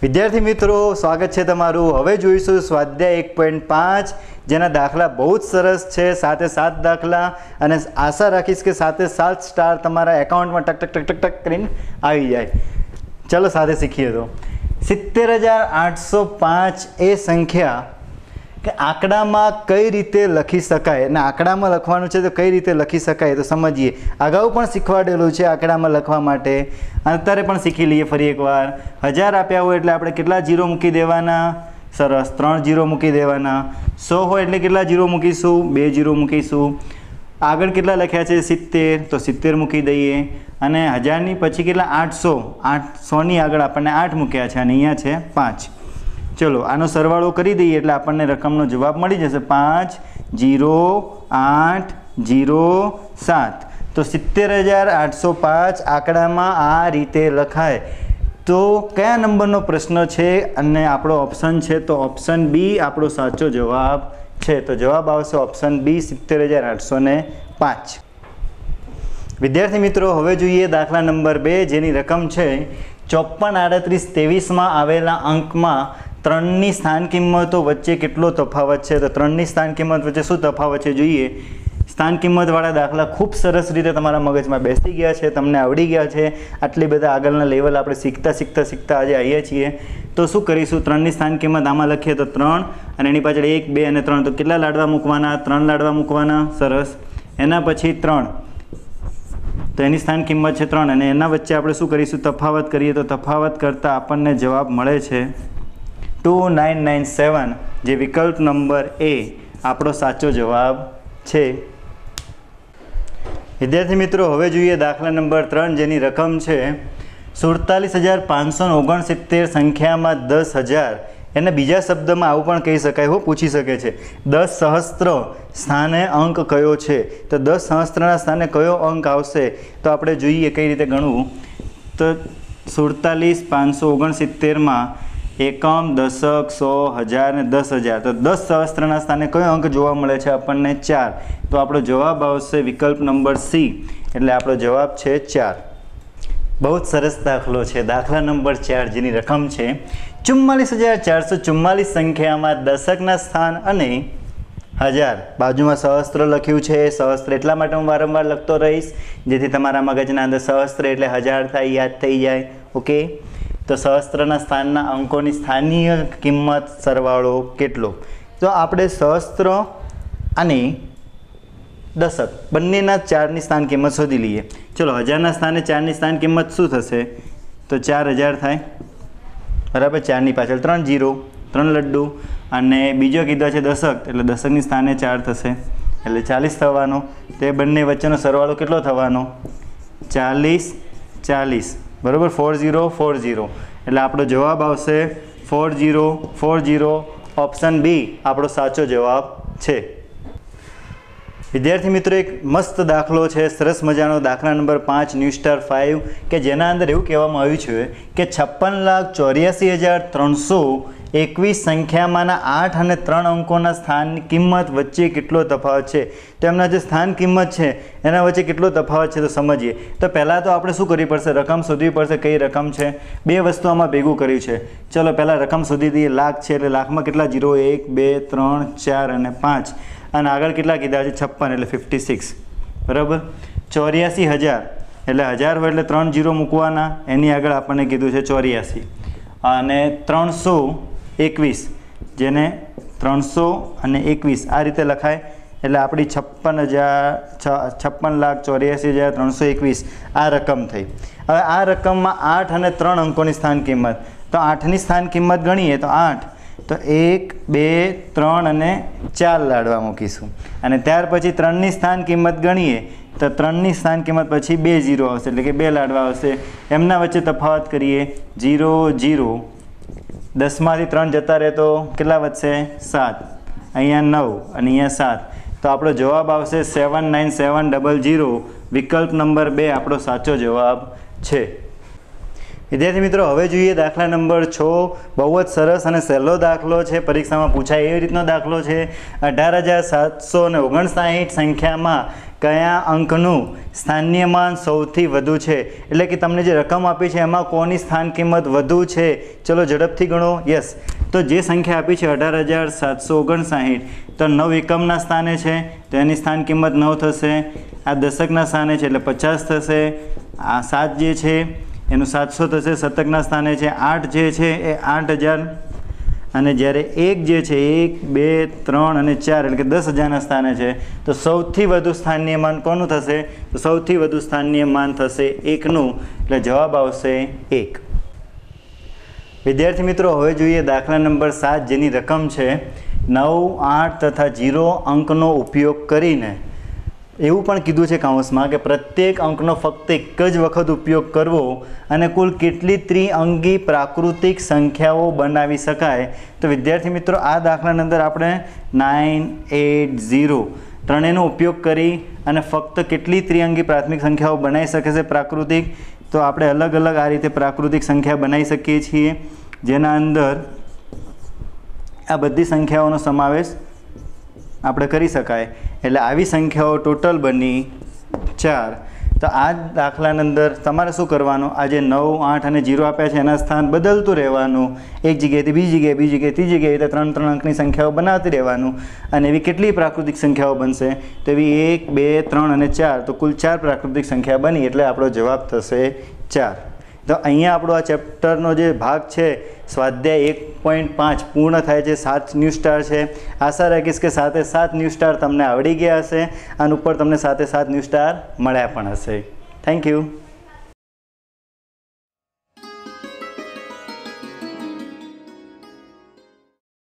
વિદ્યાર્થી મિત્રો સ્વાગત છે તમારું હવે જોઈશું સ્વાધ્યાય એક પોઈન્ટ પાંચ જેના દાખલા બહુ જ સરસ છે સાથે સાત દાખલા અને આશા રાખીશ કે સાથે સાત સ્ટાર તમારા એકાઉન્ટમાં ટક ટક ટક ટક ટક કરીને આવી જાય ચલો સાથે શીખીએ તો સિત્તેર હજાર આઠસો પાંચ એ સંખ્યા કે આંકડામાં કઈ રીતે લખી શકાય અને આંકડામાં લખવાનું છે તો કઈ રીતે લખી શકાય તો સમજીએ અગાઉ પણ શીખવાડેલું છે આંકડામાં લખવા માટે અત્યારે પણ શીખી લઈએ ફરી એકવાર હજાર આપ્યા હોય એટલે આપણે કેટલા જીરો મૂકી દેવાના સરસ ત્રણ જીરો મૂકી દેવાના સો હોય એટલે કેટલા જીરો મૂકીશું બે જીરો મૂકીશું આગળ કેટલા લખ્યા છે સિત્તેર તો સિત્તેર મૂકી દઈએ અને હજારની પછી કેટલા આઠસો આઠસોની આગળ આપણને આઠ મૂક્યા છે અને અહીંયા છે પાંચ ચલો આનો સરવાળો કરી દઈએ એટલે આપણને રકમનો જવાબ મળી જશે પાંચ જીરો આઠ જીરો સાત તો સિત્તેર હજાર આઠસો પાંચ આંકડામાં આ રીતે લખાય તો કયા નંબરનો પ્રશ્ન છે અને આપણો ઓપ્શન છે તો ઓપ્શન બી આપણો સાચો જવાબ છે તો જવાબ આવશે ઓપ્શન બી સિત્તેર હજાર આઠસો ને પાંચ વિદ્યાર્થી મિત્રો હવે જોઈએ દાખલા નંબર બે જેની રકમ છે ચોપન આડત્રીસ ત્રેવીસમાં આવેલા અંકમાં ત્રણની સ્થાન કિંમતો વચ્ચે કેટલો તફાવત છે તો ત્રણની સ્થાન કિંમત વચ્ચે શું તફાવત છે જોઈએ સ્થાન કિંમતવાળા દાખલા ખૂબ સરસ રીતે તમારા મગજમાં બેસી ગયા છે તમને આવડી ગયા છે આટલી બધા આગળના લેવલ આપણે શીખતા શીખતા શીખતા આજે આવીએ છીએ તો શું કરીશું ત્રણની સ્થાન કિંમત આમાં લખીએ તો ત્રણ અને એની પાછળ એક બે અને ત્રણ તો કેટલા લાડવા મૂકવાના ત્રણ લાડવા મૂકવાના સરસ એના પછી ત્રણ તો એની સ્થાન કિંમત છે ત્રણ અને એના વચ્ચે આપણે શું કરીશું તફાવત કરીએ તો તફાવત કરતાં આપણને જવાબ મળે છે ટુ નાઇન નાઇન સેવન જે વિકલ્પ નંબર એ આપણો સાચો જવાબ છે વિદ્યાર્થી મિત્રો હવે જોઈએ દાખલા નંબર ત્રણ જેની રકમ છે સુડતાલીસ હજાર પાંચસો ઓગણસિત્તેર સંખ્યામાં દસ હજાર એને બીજા શબ્દમાં આવું પણ કહી શકાય એવું પૂછી શકે છે દસ સહસ્ત્ર સ્થાને અંક કયો છે તો દસ સહસ્ત્રના સ્થાને કયો અંક આવશે તો આપણે જોઈએ કઈ રીતે ગણવું તો સુડતાલીસ પાંચસો ઓગણસિત્તેરમાં એકમ દશક સો હજાર ને દસ હજાર તો દસ સહસ્ત્રના સ્થાને કયો અંક જોવા મળે છે આપણને ચાર તો આપણો જવાબ આવશે વિકલ્પ નંબર સી એટલે આપણો જવાબ છે ચાર બહુ જ સરસ દાખલો છે દાખલા નંબર ચાર જેની રકમ છે ચુમ્માલીસ હજાર ચારસો ચુમ્માલીસ સંખ્યામાં દશકના સ્થાન અને હજાર બાજુમાં સહસ્ત્ર લખ્યું છે સહસ્ત્ર એટલા માટે હું વારંવાર લખતો રહીશ જેથી તમારા મગજના અંદર સહસ્ત્ર એટલે હજાર થાય યાદ થઈ જાય ઓકે તો સહસ્ત્રના સ્થાનના અંકોની સ્થાનીય કિંમત સરવાળો કેટલો તો આપણે સહસ્ત્ર અને દશક બંનેના ચારની સ્થાન કિંમત શોધી લઈએ ચલો હજારના સ્થાને ચારની સ્થાન કિંમત શું થશે તો ચાર હજાર થાય બરાબર ચારની પાછળ ત્રણ જીરો ત્રણ લડ્ડુ અને બીજો કીધો છે દશક એટલે દશકની સ્થાને ચાર થશે એટલે ચાલીસ થવાનો તે બંને વચ્ચેનો સરવાળો કેટલો થવાનો ચાલીસ ચાલીસ બરાબર ફોર ઝીરો ફોર ઝીરો એટલે આપણો જવાબ આવશે four zero four zero option B આપણો સાચો જવાબ છે વિદ્યાર્થી મિત્રો એક મસ્ત દાખલો છે સરસ મજાનો દાખલા નંબર પાંચ ન્યૂ સ્ટાર ફાઇવ કે જેના અંદર એવું કહેવામાં આવ્યું છે કે છપ્પન લાખ ચોર્યાસી હજાર ત્રણસો એકવીસ સંખ્યામાંના આઠ અને ત્રણ અંકોના સ્થાન કિંમત વચ્ચે કેટલો તફાવત છે તો એમના જે સ્થાન કિંમત છે એના વચ્ચે કેટલો તફાવત છે તો સમજીએ તો પહેલાં તો આપણે શું કરવી પડશે રકમ શોધવી પડશે કઈ રકમ છે બે વસ્તુ આમાં ભેગું કર્યું છે ચલો પહેલાં રકમ શોધી દઈએ લાખ છે એટલે લાખમાં કેટલા જીરો એક બે ત્રણ ચાર અને પાંચ અને આગળ કેટલા કીધા છે છપ્પન એટલે ફિફ્ટી સિક્સ બરાબર ચોર્યાસી હજાર એટલે હજાર હોય એટલે ત્રણ જીરો મૂકવાના એની આગળ આપણને કીધું છે ચોર્યાસી અને ત્રણસો એકવીસ જેને ત્રણસો અને એકવીસ આ રીતે લખાય એટલે આપણી છપ્પન હજાર છપ્પન લાખ ચોર્યાસી હજાર ત્રણસો એકવીસ આ રકમ થઈ હવે આ રકમમાં આઠ અને ત્રણ અંકોની સ્થાન કિંમત તો આઠની સ્થાન કિંમત ગણીએ તો આઠ તો એક બે ત્રણ અને ચાર લાડવા મૂકીશું અને ત્યાર પછી ત્રણની સ્થાન કિંમત ગણીએ તો ત્રણની સ્થાન કિંમત પછી બે ઝીરો આવશે એટલે કે બે લાડવા આવશે એમના વચ્ચે તફાવત કરીએ જીરો જીરો દસમાંથી ત્રણ જતા રહે તો કેટલા વધશે સાત અહીંયા નવ અને અહીંયા સાત તો આપણો જવાબ આવશે seven nine seven double zero વિકલ્પ નંબર બે આપણો સાચો જવાબ છે વિદ્યાર્થી મિત્રો હવે જોઈએ દાખલા નંબર છ બહુ જ સરસ અને સહેલો દાખલો છે પરીક્ષામાં પૂછાય એવી રીતનો દાખલો છે અઢાર હજાર સાતસો ને ઓગણસાહીઠ સંખ્યામાં કયા અંકનું સ્થાન્યમાન સૌથી વધુ છે એટલે કે તમને જે રકમ આપી છે એમાં કોની સ્થાન કિંમત વધુ છે ચલો ઝડપથી ગણો યસ તો જે સંખ્યા આપી છે અઢાર હજાર સાતસો ઓગણસાહીઠ તો નવ એકમના સ્થાને છે તો એની સ્થાન કિંમત નવ થશે આ દશકના સ્થાને છે એટલે પચાસ થશે આ સાત જે છે એનું સાતસો થશે શતકના સ્થાને છે આઠ જે છે એ આઠ હજાર અને જ્યારે એક જે છે એક બે ત્રણ અને ચાર એટલે કે દસ હજારના સ્થાને છે તો સૌથી વધુ સ્થાનીય માન કોનું થશે તો સૌથી વધુ સ્થાનીય માન થશે એકનું એટલે જવાબ આવશે એક વિદ્યાર્થી મિત્રો હવે જોઈએ દાખલા નંબર સાત જેની રકમ છે નવ આઠ તથા જીરો અંકનો ઉપયોગ કરીને એવું પણ કીધું છે કાઉન્સમાં કે પ્રત્યેક અંકનો ફક્ત એક જ વખત ઉપયોગ કરવો અને કુલ કેટલી ત્રિઅંગી પ્રાકૃતિક સંખ્યાઓ બનાવી શકાય તો વિદ્યાર્થી મિત્રો આ દાખલાની અંદર આપણે નાઇન એટ ઝીરો ત્રણેયનો ઉપયોગ કરી અને ફક્ત કેટલી ત્રિઅંગી પ્રાથમિક સંખ્યાઓ બનાવી શકે છે પ્રાકૃતિક તો આપણે અલગ અલગ આ રીતે પ્રાકૃતિક સંખ્યા બનાવી શકીએ છીએ જેના અંદર આ બધી સંખ્યાઓનો સમાવેશ આપણે કરી શકાય એટલે આવી સંખ્યાઓ ટોટલ બની ચાર તો આ દાખલાની અંદર તમારે શું કરવાનું આજે નવ આઠ અને જીરો આપ્યા છે એના સ્થાન બદલતું રહેવાનું એક જગ્યાએથી બીજી જગ્યાએ બીજી જગ્યાએ ત્રીજી જગ્યાએ ત્રણ ત્રણ અંકની સંખ્યાઓ બનાવતી રહેવાનું અને એવી કેટલી પ્રાકૃતિક સંખ્યાઓ બનશે તો એવી એક બે ત્રણ અને ચાર તો કુલ ચાર પ્રાકૃતિક સંખ્યા બની એટલે આપણો જવાબ થશે ચાર તો અહીંયા આપણો આ ચેપ્ટરનો જે ભાગ છે સ્વાધ્યાય એક પોઈન્ટ પાંચ પૂર્ણ થાય છે સાત ન્યૂ સ્ટાર છે આશા રાખીશ કે સાથે સાત ન્યૂ સ્ટાર તમને આવડી ગયા હશે અને ઉપર તમને સાથે સાત ન્યૂ સ્ટાર મળ્યા પણ હશે થેન્ક યુ